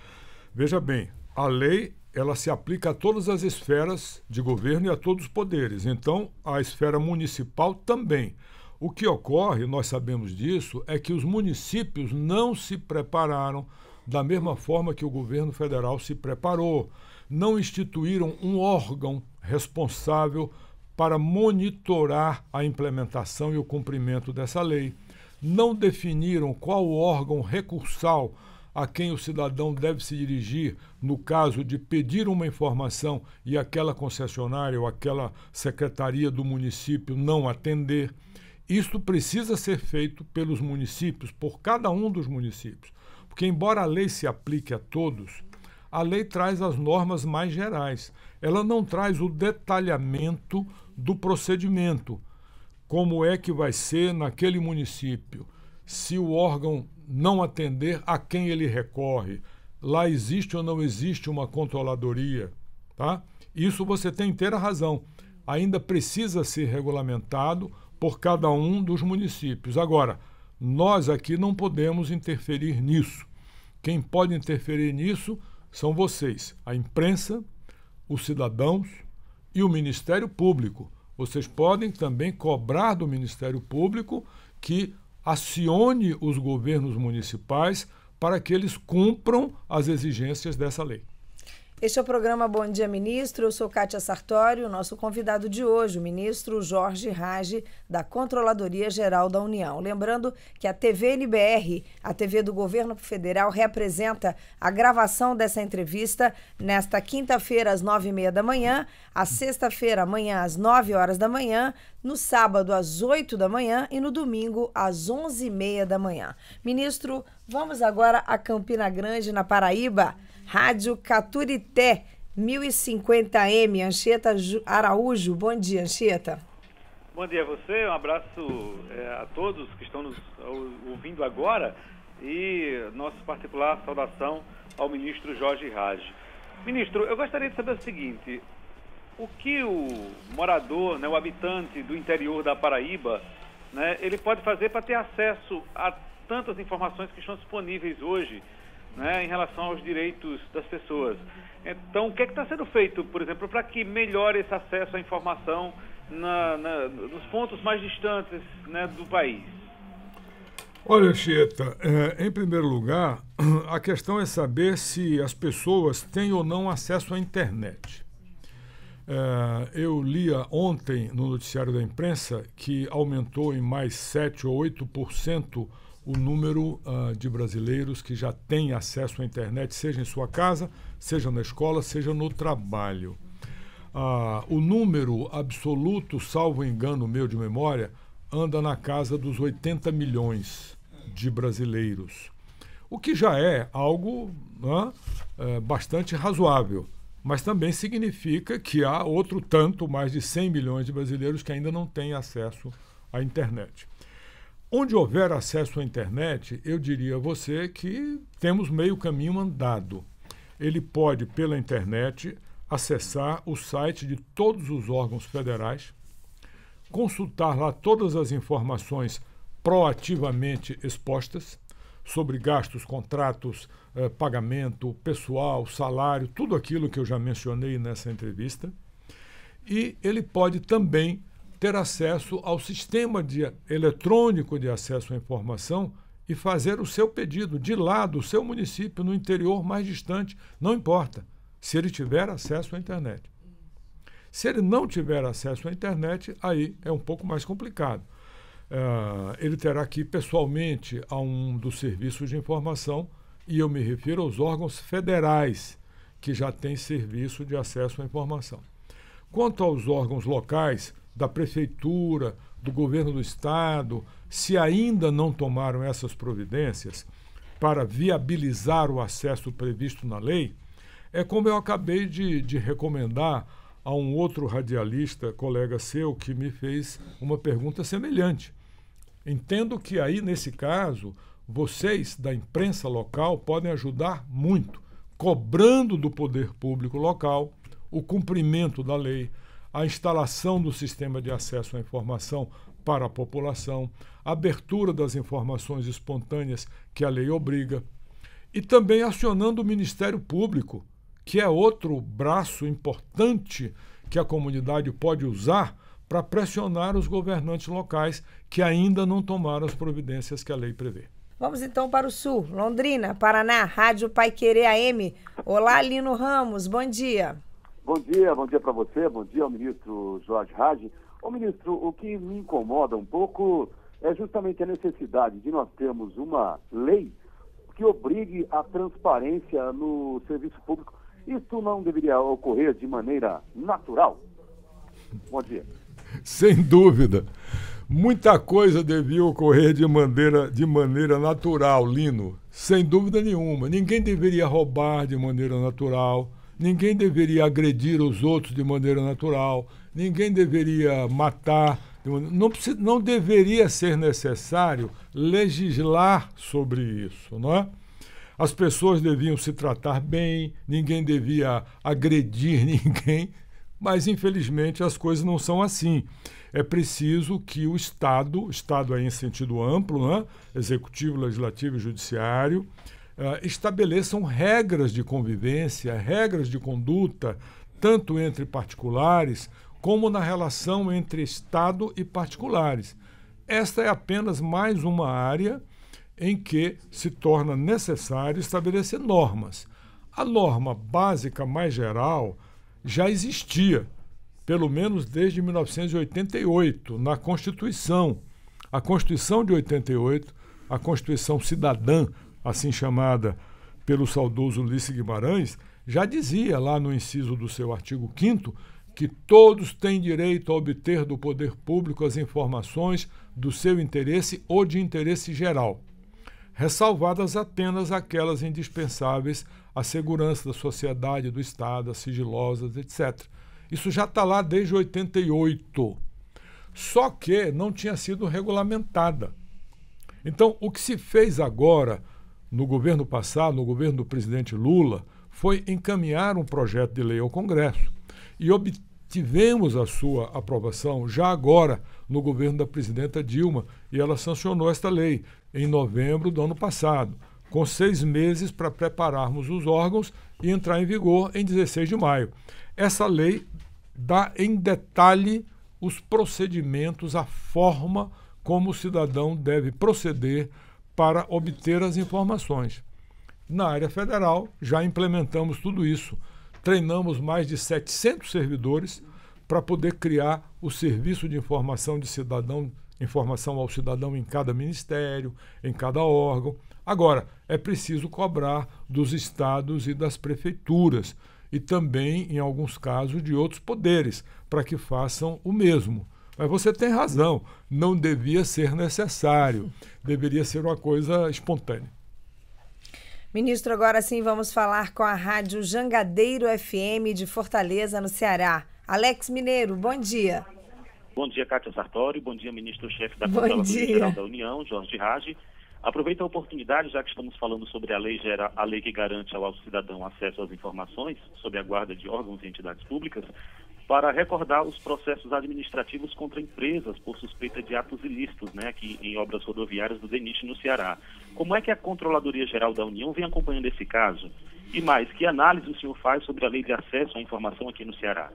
Veja bem, a lei ela se aplica a todas as esferas de governo e a todos os poderes. Então, a esfera municipal também. O que ocorre, nós sabemos disso, é que os municípios não se prepararam da mesma forma que o governo federal se preparou. Não instituíram um órgão responsável para monitorar a implementação e o cumprimento dessa lei. Não definiram qual órgão recursal a quem o cidadão deve se dirigir no caso de pedir uma informação e aquela concessionária ou aquela secretaria do município não atender isso precisa ser feito pelos municípios, por cada um dos municípios. Porque, embora a lei se aplique a todos, a lei traz as normas mais gerais. Ela não traz o detalhamento do procedimento. Como é que vai ser naquele município? Se o órgão não atender, a quem ele recorre? Lá existe ou não existe uma controladoria? Tá? Isso você tem inteira razão. Ainda precisa ser regulamentado por cada um dos municípios. Agora, nós aqui não podemos interferir nisso. Quem pode interferir nisso são vocês, a imprensa, os cidadãos e o Ministério Público. Vocês podem também cobrar do Ministério Público que acione os governos municipais para que eles cumpram as exigências dessa lei. Este é o programa Bom Dia Ministro. Eu sou Kátia Sartori. O nosso convidado de hoje, o ministro Jorge Rage, da Controladoria Geral da União. Lembrando que a TV NBR, a TV do Governo Federal, representa a gravação dessa entrevista nesta quinta-feira, às nove e meia da manhã, a sexta-feira, amanhã, às nove horas da manhã, no sábado, às oito da manhã e no domingo, às onze e meia da manhã. Ministro, vamos agora a Campina Grande, na Paraíba. Rádio Caturité, 1050M, Anchieta Araújo. Bom dia, Anchieta. Bom dia a você, um abraço é, a todos que estão nos ouvindo agora e nossa particular saudação ao ministro Jorge Raj. Ministro, eu gostaria de saber o seguinte: o que o morador, né, o habitante do interior da Paraíba, né, ele pode fazer para ter acesso a tantas informações que estão disponíveis hoje né, em relação aos direitos das pessoas. Então, o que é está sendo feito, por exemplo, para que melhore esse acesso à informação na, na, nos pontos mais distantes né, do país? Olha, Chieta, é, em primeiro lugar, (clears throat) a questão é saber se as pessoas têm ou não acesso à internet. É, eu lia ontem no noticiário da imprensa que aumentou em mais 7 ou 8% o número uh, de brasileiros que já têm acesso à internet, seja em sua casa, seja na escola, seja no trabalho. Uh, o número absoluto, salvo engano meu de memória, anda na casa dos 80 milhões de brasileiros, o que já é algo né, eh, bastante razoável mas também significa que há outro tanto, mais de 100 milhões de brasileiros que ainda não têm acesso à internet. Onde houver acesso à internet, eu diria a você que temos meio caminho andado. Ele pode, pela internet, acessar o site de todos os órgãos federais, consultar lá todas as informações proativamente expostas sobre gastos, contratos, eh, pagamento, pessoal, salário, tudo aquilo que eu já mencionei nessa entrevista. E ele pode também ter acesso ao sistema de, eletrônico de acesso à informação e fazer o seu pedido de lá do seu município, no interior mais distante, não importa, se ele tiver acesso à internet. Se ele não tiver acesso à internet, aí é um pouco mais complicado. Ah, ele terá que ir pessoalmente a um dos serviços de informação, e eu me refiro aos órgãos federais, que já têm serviço de acesso à informação. Quanto aos órgãos locais, da prefeitura, do governo do estado, se ainda não tomaram essas providências para viabilizar o acesso previsto na lei, é como eu acabei de, de recomendar a um outro radialista, colega seu, que me fez uma pergunta semelhante. Entendo que aí, nesse caso, vocês da imprensa local podem ajudar muito, cobrando do poder público local o cumprimento da lei, a instalação do sistema de acesso à informação para a população, a abertura das informações espontâneas que a lei obriga, e também acionando o Ministério Público, que é outro braço importante que a comunidade pode usar para pressionar os governantes locais que ainda não tomaram as providências que a lei prevê. Vamos então para o Sul, Londrina, Paraná, Rádio Pai Querer AM. Olá, Lino Ramos, bom dia. Bom dia, bom dia para você, bom dia ao ministro Jorge Rage. Ô ministro, o que me incomoda um pouco é justamente a necessidade de nós termos uma lei que obrigue a transparência no serviço público. Isso não deveria ocorrer de maneira natural? Bom dia. Sem dúvida. Muita coisa devia ocorrer de maneira, de maneira natural, Lino. Sem dúvida nenhuma. Ninguém deveria roubar de maneira natural ninguém deveria agredir os outros de maneira natural, ninguém deveria matar. De maneira... não, precisa, não deveria ser necessário legislar sobre isso, não é? As pessoas deviam se tratar bem, ninguém devia agredir (laughs) ninguém, mas infelizmente as coisas não são assim. É preciso que o Estado, Estado aí em sentido amplo, né? executivo, legislativo e judiciário, uh, estabeleçam regras de convivência, regras de conduta, tanto entre particulares como na relação entre Estado e particulares. Esta é apenas mais uma área em que se torna necessário estabelecer normas. A norma básica mais geral já existia, pelo menos desde 1988, na Constituição. A Constituição de 88, a Constituição Cidadã assim chamada pelo saudoso Ulisses Guimarães, já dizia lá no inciso do seu artigo 5 que todos têm direito a obter do poder público as informações do seu interesse ou de interesse geral, ressalvadas apenas aquelas indispensáveis à segurança da sociedade, do Estado, as sigilosas, etc. Isso já está lá desde 88. Só que não tinha sido regulamentada. Então, o que se fez agora no governo passado, no governo do presidente Lula, foi encaminhar um projeto de lei ao Congresso e obtivemos a sua aprovação já agora no governo da presidenta Dilma e ela sancionou esta lei em novembro do ano passado, com seis meses para prepararmos os órgãos e entrar em vigor em 16 de maio. Essa lei dá em detalhe os procedimentos, a forma como o cidadão deve proceder para obter as informações. Na área federal, já implementamos tudo isso. Treinamos mais de 700 servidores para poder criar o serviço de informação de cidadão, informação ao cidadão em cada ministério, em cada órgão. Agora, é preciso cobrar dos estados e das prefeituras e também, em alguns casos, de outros poderes, para que façam o mesmo. Mas você tem razão, não devia ser necessário, deveria ser uma coisa espontânea. Ministro, agora sim vamos falar com a Rádio Jangadeiro FM de Fortaleza, no Ceará. Alex Mineiro, bom dia. Bom dia, Cátia Sartori. Bom dia, ministro-chefe da Controladoria Federal da União, Jorge Rage. Aproveito a oportunidade, já que estamos falando sobre a lei, a lei que garante ao cidadão acesso às informações sobre a guarda de órgãos e entidades públicas, para recordar os processos administrativos contra empresas por suspeita de atos ilícitos né, aqui em obras rodoviárias do DENIT no Ceará. Como é que a Controladoria Geral da União vem acompanhando esse caso? E mais, que análise o senhor faz sobre a lei de acesso à informação aqui no Ceará?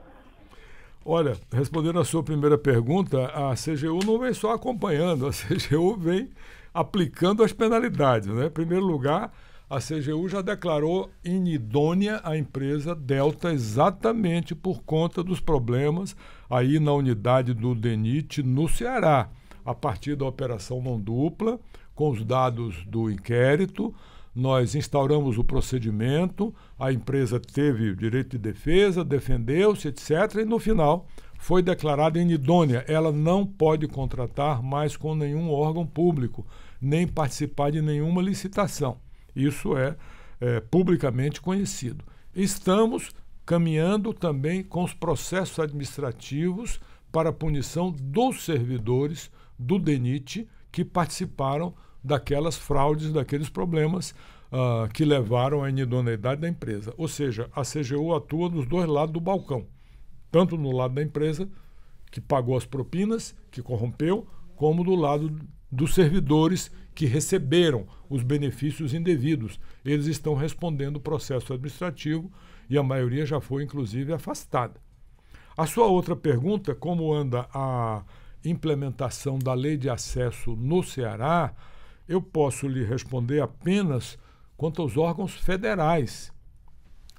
Olha, respondendo à sua primeira pergunta, a CGU não vem só acompanhando, a (laughs) CGU vem aplicando as penalidades. Né? Em primeiro lugar, a CGU já declarou inidônea a empresa Delta exatamente por conta dos problemas aí na unidade do DENIT no Ceará, a partir da operação mão dupla, com os dados do inquérito, nós instauramos o procedimento, a empresa teve direito de defesa, defendeu-se, etc. E no final foi declarada inidônea. Ela não pode contratar mais com nenhum órgão público, nem participar de nenhuma licitação. Isso é, é publicamente conhecido. Estamos caminhando também com os processos administrativos para a punição dos servidores do DENIT que participaram daquelas fraudes, daqueles problemas uh, que levaram à inidoneidade da empresa. Ou seja, a CGU atua nos dois lados do balcão, tanto no lado da empresa, que pagou as propinas, que corrompeu, como do lado dos servidores que receberam os benefícios indevidos. Eles estão respondendo o processo administrativo e a maioria já foi, inclusive, afastada. A sua outra pergunta, como anda a implementação da lei de acesso no Ceará, eu posso lhe responder apenas quanto aos órgãos federais.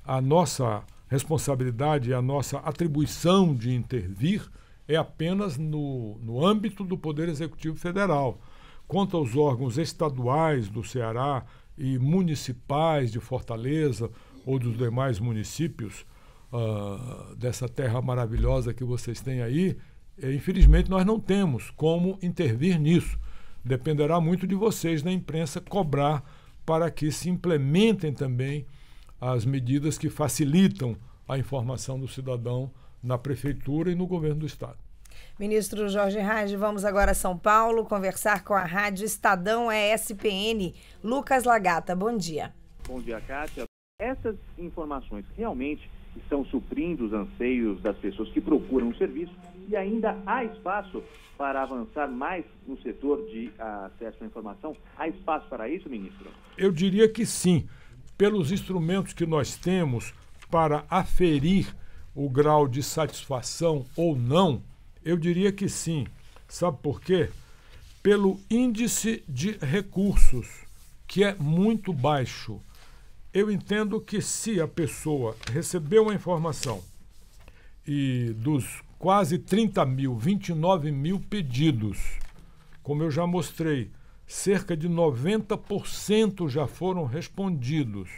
A nossa responsabilidade, a nossa atribuição de intervir é apenas no, no âmbito do Poder Executivo Federal. Quanto aos órgãos estaduais do Ceará e municipais de Fortaleza ou dos demais municípios uh, dessa terra maravilhosa que vocês têm aí, eh, infelizmente nós não temos como intervir nisso. Dependerá muito de vocês da imprensa cobrar para que se implementem também as medidas que facilitam a informação do cidadão na prefeitura e no governo do estado. Ministro Jorge Raj, vamos agora a São Paulo conversar com a Rádio Estadão ESPN. É Lucas Lagata, bom dia. Bom dia, Kátia. Essas informações realmente estão suprindo os anseios das pessoas que procuram o serviço e ainda há espaço para avançar mais no setor de acesso à informação? Há espaço para isso, ministro? Eu diria que sim. Pelos instrumentos que nós temos para aferir o grau de satisfação ou não eu diria que sim. Sabe por quê? Pelo índice de recursos, que é muito baixo. Eu entendo que se a pessoa recebeu a informação e dos quase 30 mil, 29 mil pedidos, como eu já mostrei, cerca de 90% já foram respondidos.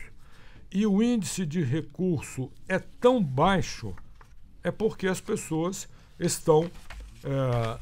E o índice de recurso é tão baixo, é porque as pessoas estão é,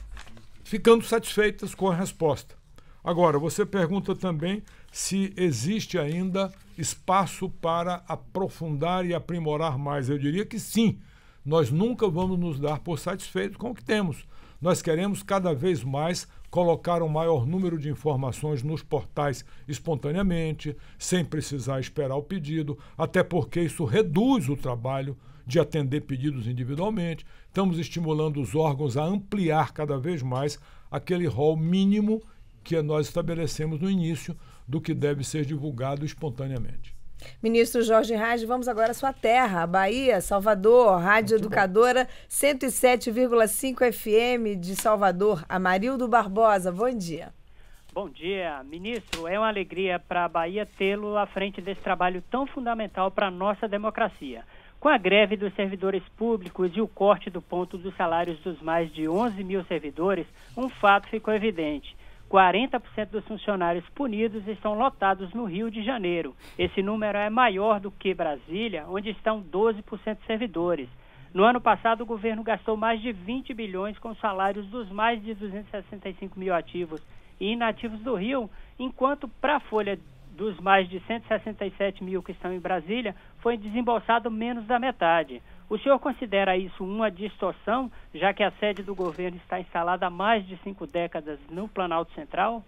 ficando satisfeitas com a resposta. Agora, você pergunta também se existe ainda espaço para aprofundar e aprimorar mais. Eu diria que sim. Nós nunca vamos nos dar por satisfeitos com o que temos. Nós queremos cada vez mais colocar um maior número de informações nos portais espontaneamente, sem precisar esperar o pedido, até porque isso reduz o trabalho de atender pedidos individualmente. Estamos estimulando os órgãos a ampliar cada vez mais aquele rol mínimo que nós estabelecemos no início do que deve ser divulgado espontaneamente. Ministro Jorge Reis, vamos agora à sua terra, Bahia, Salvador, Rádio Muito Educadora 107,5 FM de Salvador, Amarildo Barbosa. Bom dia. Bom dia, ministro. É uma alegria para a Bahia tê-lo à frente desse trabalho tão fundamental para a nossa democracia. Com a greve dos servidores públicos e o corte do ponto dos salários dos mais de 11 mil servidores, um fato ficou evidente. 40% dos funcionários punidos estão lotados no Rio de Janeiro. Esse número é maior do que Brasília, onde estão 12% de servidores. No ano passado, o governo gastou mais de 20 bilhões com salários dos mais de 265 mil ativos e inativos do Rio, enquanto para a folha dos mais de 167 mil que estão em Brasília, foi desembolsado menos da metade. O senhor considera isso uma distorção, já que a sede do governo está instalada há mais de cinco décadas no Planalto Central?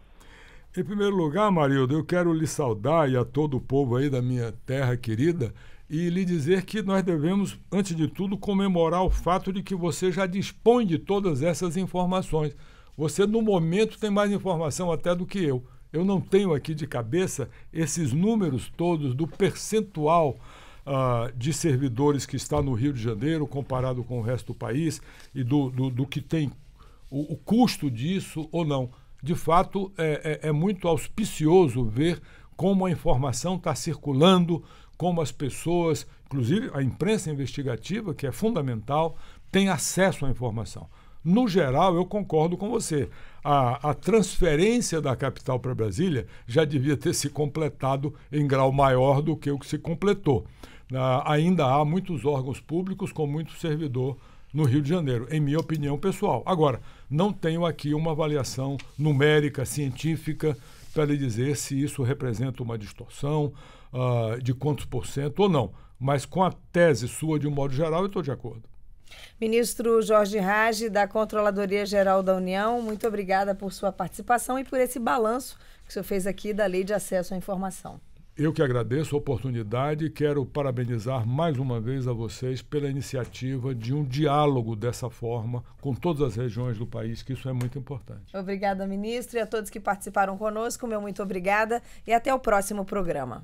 Em primeiro lugar, Marildo, eu quero lhe saudar e a todo o povo aí da minha terra querida e lhe dizer que nós devemos, antes de tudo, comemorar o fato de que você já dispõe de todas essas informações. Você, no momento, tem mais informação até do que eu. Eu não tenho aqui de cabeça esses números todos do percentual uh, de servidores que está no Rio de Janeiro comparado com o resto do país e do, do, do que tem o, o, custo disso ou não. De fato, é, é, é muito auspicioso ver como a informação está circulando, como as pessoas, inclusive a imprensa investigativa, que é fundamental, tem acesso à informação. No geral, eu concordo com você a, a transferência da capital para Brasília já devia ter se completado em grau maior do que o que se completou. Ah, ainda há muitos órgãos públicos com muito servidor no Rio de Janeiro, em minha opinião pessoal. Agora, não tenho aqui uma avaliação numérica, científica, para lhe dizer se isso representa uma distorção, ah, de quantos por cento ou não. Mas com a tese sua, de um modo geral, eu estou de acordo. Ministro Jorge Rage, da Controladoria Geral da União, muito obrigada por sua participação e por esse balanço que o senhor fez aqui da Lei de Acesso à Informação. Eu que agradeço a oportunidade e quero parabenizar mais uma vez a vocês pela iniciativa de um diálogo dessa forma com todas as regiões do país, que isso é muito importante. Obrigada, ministro, e a todos que participaram conosco, meu muito obrigada e até o próximo programa.